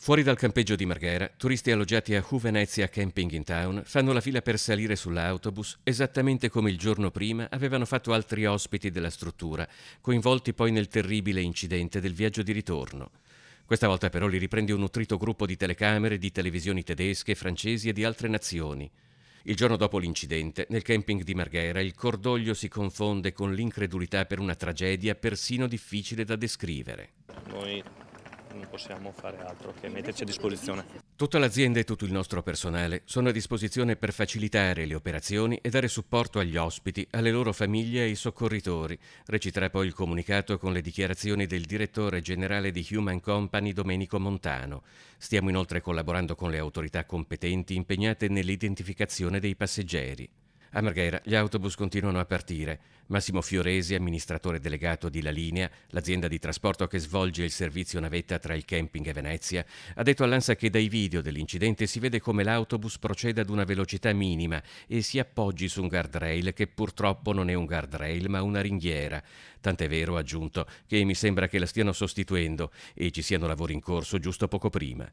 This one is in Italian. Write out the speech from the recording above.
Fuori dal campeggio di Marghera, turisti alloggiati a Juvenezia Camping in Town fanno la fila per salire sull'autobus esattamente come il giorno prima avevano fatto altri ospiti della struttura, coinvolti poi nel terribile incidente del viaggio di ritorno. Questa volta però li riprende un nutrito gruppo di telecamere, di televisioni tedesche, francesi e di altre nazioni. Il giorno dopo l'incidente, nel camping di Marghera, il cordoglio si confonde con l'incredulità per una tragedia persino difficile da descrivere. Noi non possiamo fare altro che metterci a disposizione. Tutta l'azienda e tutto il nostro personale sono a disposizione per facilitare le operazioni e dare supporto agli ospiti, alle loro famiglie e ai soccorritori, reciterà poi il comunicato con le dichiarazioni del direttore generale di Human Company Domenico Montano. Stiamo inoltre collaborando con le autorità competenti impegnate nell'identificazione dei passeggeri. A Marghera gli autobus continuano a partire. Massimo Fioresi, amministratore delegato di La Linea, l'azienda di trasporto che svolge il servizio navetta tra il camping e Venezia, ha detto all'Ansa che dai video dell'incidente si vede come l'autobus proceda ad una velocità minima e si appoggi su un guardrail che purtroppo non è un guardrail ma una ringhiera. Tant'è vero, ha aggiunto, che mi sembra che la stiano sostituendo e ci siano lavori in corso giusto poco prima.